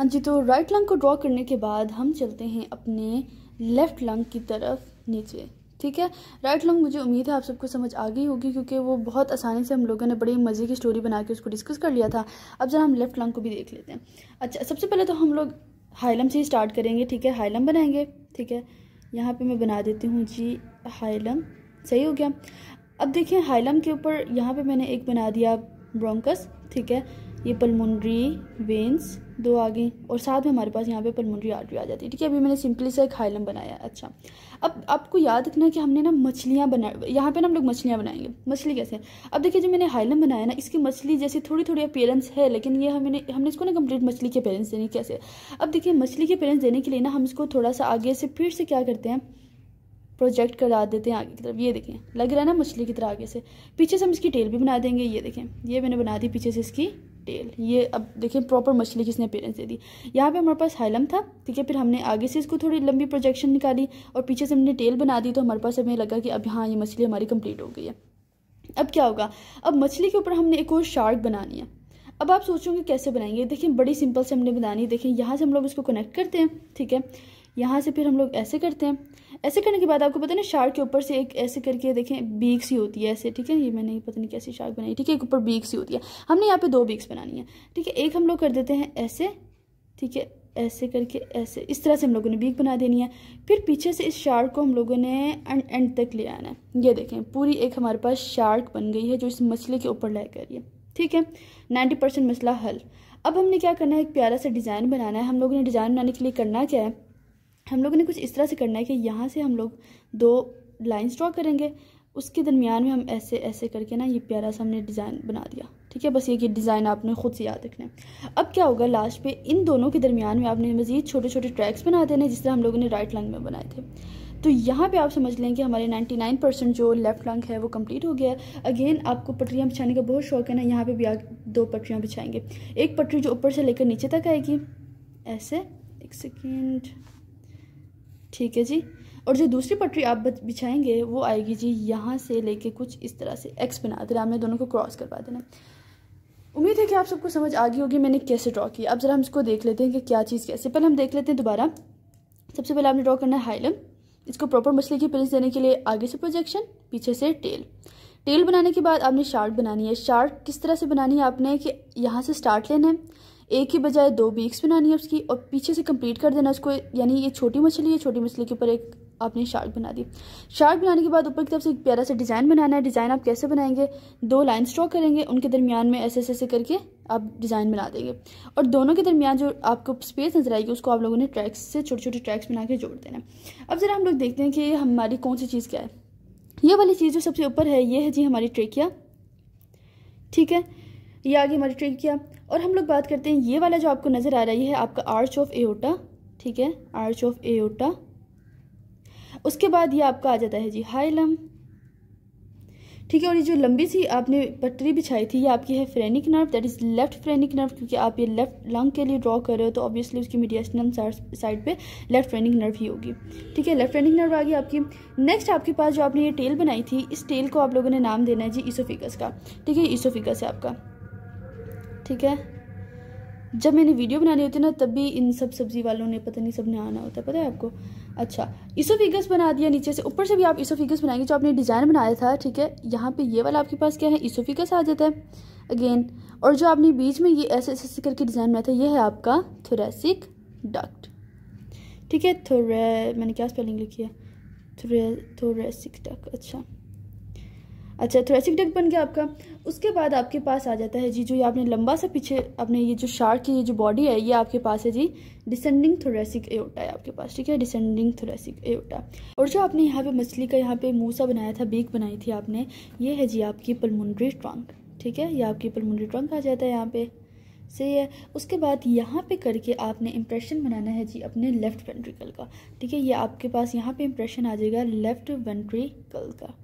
हाँ जी तो right lung को ड्रॉ करने के बाद हम चलते हैं अपने लेफ्ट लंग की तरफ नीचे ठीक है राइट लंग मुझे उम्मीद है आप सबको समझ आ गई होगी क्योंकि वो बहुत आसानी से हम लोगों ने बड़ी मज़े की स्टोरी बना के उसको डिस्कस कर लिया था अब जरा हम लेफ्ट लंग को भी देख लेते हैं अच्छा सबसे पहले तो हम लोग हाइलम से ही स्टार्ट करेंगे ठीक है हाइलम बनाएंगे ठीक है यहाँ पर मैं बना देती हूँ जी हाइलम सही हो गया अब देखिए हाइलम के ऊपर यहाँ पर मैंने एक बना दिया ब्रोंकस ठीक है ये पलमुंड्री वेंस दो आ गई और साथ में हमारे पास यहाँ पे पलमोनरी आर्टरी आ जाती है ठीक है अभी मैंने सिंपली सा एक हाइलम बनाया अच्छा अब आपको याद रखना कि हमने ना मछलियाँ बना यहाँ पे ना हम लोग मछलियाँ बनाएंगे मछली कैसे अब देखिए जो मैंने हाइलम बनाया ना इसकी मछली जैसी थोड़ी थोड़ी अपेयरेंस है लेकिन ये हमने हमने इसको ना कम्प्लीट मछली के अपेयरेंस देनी कैसे अब देखिए मछली के अपेयरेंस देने के लिए ना हम इसको थोड़ा सा आगे से फिर से क्या करते हैं प्रोजेक्ट करा देते हैं आगे की तरफ ये देखें लग रहा है ना मछली की तरह आगे से पीछे से हम इसकी टेल भी बना देंगे ये देखें ये मैंने बना दी पीछे से इसकी टेल ये अब देखें प्रॉपर मछली किसने अपीयरेंस दे दी यहाँ पे हमारे पास हाइलम था ठीक है फिर हमने आगे से इसको थोड़ी लंबी प्रोजेक्शन निकाली और पीछे से हमने टेल बना दी तो हमारे पास हमें लगा कि अब हाँ ये मछली हमारी कंप्लीट हो गई है अब क्या होगा अब मछली के ऊपर हमने एक और शार्क बनानी है अब आप सोचोगे कैसे बनाएंगे देखिए बड़ी सिंपल से हमने बनानी है देखें यहाँ से हम लोग इसको कनेक्ट करते हैं ठीक है यहाँ से फिर हम लोग ऐसे करते हैं ऐसे करने के बाद आपको पता है ना शार्क के ऊपर से एक ऐसे करके देखें बीक सी होती है ऐसे ठीक है ये मैंने पता नहीं कैसी शार्क बनाई ठीक है एक ऊपर बीक सी होती है हमने यहाँ पे दो बीक्स बनानी है ठीक है एक हम लोग कर देते हैं ऐसे ठीक है ऐसे करके ऐसे इस तरह से हम लोगों ने बीक बना देनी है फिर पीछे से इस शार्क को हम लोगों ने एंड एंड तक ले आना है ये देखें पूरी एक हमारे पास शार्क बन गई है जो इस मछले के ऊपर लह कर रही है ठीक है नाइन्टी परसेंट मसला हल अब हमने क्या करना है एक प्यारा सा डिज़ाइन बनाना है हम लोगों ने डिज़ाइन बनाने के लिए करना क्या है हम लोगों ने कुछ इस तरह से करना है कि यहाँ से हम लोग दो लाइन्स ड्रॉ करेंगे उसके दरमियान में हम ऐसे ऐसे करके ना ये प्यारा सा हमने डिज़ाइन बना दिया ठीक है बस ये कि डिज़ाइन आपने ख़ुद से याद रखना है अब क्या होगा लास्ट पे इन दोनों के दरमियान में आपने मज़ीद छोटे छोटे ट्रैक्स बना देने जिस तरह हम लोगों ने राइट लंग में बनाए थे तो यहाँ पे आप समझ लें कि हमारे 99 परसेंट जो लेफ़्ट लंग है वो कंप्लीट हो गया है अगेन आपको पटरियाँ बिछाने का बहुत शौक है ना यहाँ पर भी आप दो पटरियाँ बिछाएंगे एक पटरी जो ऊपर से लेकर नीचे तक आएगी ऐसे एक सेकेंड ठीक है जी और जो दूसरी पटरी आप बिछाएंगे वो आएगी जी यहाँ से लेके कुछ इस तरह से एक्स बना देना आपने दोनों को क्रॉस करवा देना उम्मीद है कि आप सबको समझ आ गई होगी मैंने कैसे ड्रॉ किया अब ज़रा हम इसको देख लेते हैं कि क्या चीज़ कैसे पहले हम देख लेते हैं दोबारा सबसे पहले आपने ड्रॉ करना है हाइलम इसको प्रॉपर मछली की प्रिंस देने के लिए आगे से प्रोजेक्शन पीछे से टेल टेल बनाने के बाद आपने शार्ट बनानी है शार्ट किस तरह से बनानी है आपने कि यहाँ से स्टार्ट लेना है एक ही बजाय दो बीक्स बनानी है उसकी और पीछे से कंप्लीट कर देना उसको यानी ये छोटी मछली है छोटी मछली के ऊपर एक आपने शार्क बना दी शार्क बनाने के बाद ऊपर की तरफ से एक प्यारा सा डिज़ाइन बनाना है डिज़ाइन आप कैसे बनाएंगे दो लाइन ड्रॉ करेंगे उनके दरमियान में ऐसे ऐसे करके आप डिज़ाइन बना देंगे और दोनों के दरमियान जो आपको स्पेस नजर आएगी उसको आप लोगों ने ट्रैक्स से छोटे छोटे ट्रैक्स बना के जोड़ देना अब ज़रा हम लोग देखते हैं कि हमारी कौन सी चीज़ क्या है ये वाली चीज़ जो सबसे ऊपर है ये है जी हमारी ट्रेकिया ठीक है ये आगे हमारी ट्रिक किया और हम लोग बात करते हैं ये वाला जो आपको नज़र आ रही है आपका आर्च ऑफ एओटा ठीक है आर्च ऑफ एओटा उसके बाद ये आपका आ जाता है जी हाइलम ठीक है और ये जो लंबी सी आपने पटरी बिछाई थी ये आपकी है phrenic nerve that is left phrenic nerve क्योंकि आप ये लेफ्ट लंग के लिए ड्रॉ कर रहे हो तो ऑब्वियसली उसकी मीडियास्टनम साइड पे लेफ्ट फ्रेनिक नर्व ही होगी ठीक है लेफ्ट फ्रेनिक नर्व आ गई आपकी नेक्स्ट आपके पास जो आपने ये टेल बनाई थी इस टेल को आप लोगों ने नाम देना है जी ईसोफिकस का ठीक है ईसोफिकस है आपका ठीक है जब मैंने वीडियो बनानी होती है ना तब भी इन सब सब्जी वालों ने पता नहीं सब ने आना होता है पता है आपको अच्छा इसो फिगर्स बना दिया नीचे से ऊपर से भी आप इसो फिगर्स बनाएंगे जो आपने डिज़ाइन बनाया था ठीक है यहाँ पे ये वाला आपके पास क्या है इसो फिगर्स आ जाता है अगेन और जो आपने बीच में ये ऐसे ऐसे करके डिज़ाइन बनाया था ये है आपका थोरेसिक डक्ट ठीक है थोरे मैंने क्या स्पेलिंग लिखी है थोरे थोरेसिक डक्ट अच्छा अच्छा थ्रेसिक तो डक बन गया आपका उसके बाद आपके पास आ जाता है जी जो ये आपने लंबा सा पीछे अपने ये जो शार्क की ये जो बॉडी है ये आपके पास है जी डिसेंडिंग थोरेसिक एयोटा है आपके पास ठीक है डिसेंडिंग थोरेसिक एओटा और जो आपने यहाँ पे मछली का यहाँ पे मूसा बनाया था बीक बनाई थी आपने ये है जी आपकी पलमुंड्री ट्रंक ठीक है ये आपकी पलमुंड्री ट्रंक आ जाता है यहाँ पे सही है उसके बाद यहाँ पे करके आपने इम्प्रेशन बनाना है जी अपने लेफ़्ट वेंट्रिकल का ठीक है ये आपके पास यहाँ पे इम्प्रेशन आ जाएगा लेफ़्ट वेंट्रिकल का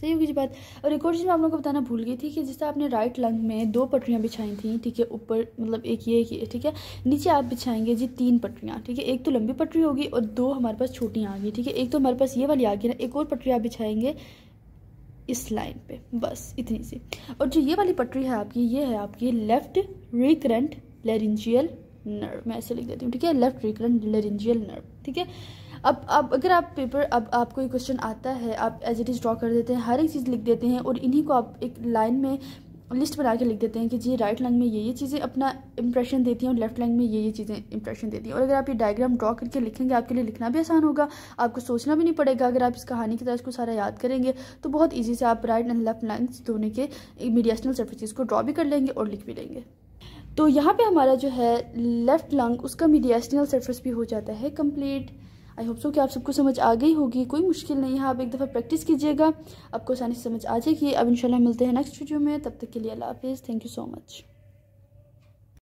सही होगी जी बात और एक और चीज़ मैं आप लोगों को बताना भूल गई थी कि जैसे आपने राइट लंग में दो पटरियाँ बिछाई थी ठीक है ऊपर मतलब एक ये एक ये ठीक है नीचे आप बिछाएंगे जी तीन पटरियाँ ठीक है एक तो लंबी पटरी होगी और दो हमारे पास छोटी आ गई ठीक है एक तो हमारे पास ये वाली आ गई ना एक और पटरी आप बिछाएंगे इस लाइन पर बस इतनी सी और जो ये वाली पटरी है आपकी ये है आपकी लेफ्ट रिकरेंट लेरेंजियल नर्व मैं ऐसे लिख देती हूँ ठीक है लेफ्ट रिकरेंट लेरेंजियल नर्व ठीक है अब अब अगर आप पेपर अब आप कोई क्वेश्चन आता है आप एज इट इज़ ड्रॉ कर देते हैं हर एक चीज़ लिख देते हैं और इन्हीं को आप एक लाइन में लिस्ट बना के लिख देते हैं कि जी राइट लाइन में ये ये चीज़ें अपना इंप्रेशन देती हैं और लेफ्ट लाइन में ये ये चीज़ें इंप्रेशन देती हैं और अगर आप ये डायग्राम ड्रॉ करके लिखेंगे आपके लिए लिखना भी आसान होगा आपको सोचना भी नहीं पड़ेगा अगर आप इस कहानी की तरह इसको सारा याद करेंगे तो बहुत ईजी से आप राइट एंड लेफ्ट लाइन्स दोनों के मीडियाशनल सर्फिस को ड्रॉ भी कर लेंगे और लिख भी लेंगे तो यहाँ पर हमारा जो है लेफ़्ट लंग उसका मीडियाशनल सर्फेस भी हो जाता है कम्प्लीट आई होप सो कि आप सबको समझ आ गई होगी कोई मुश्किल नहीं है आप एक दफ़ा प्रैक्टिस कीजिएगा आपको आसानी से समझ आ जाएगी अब इंशाल्लाह मिलते हैं नेक्स्ट वीडियो में तब तक के लिए अल्लाह हाफिज़ थैंक यू सो मच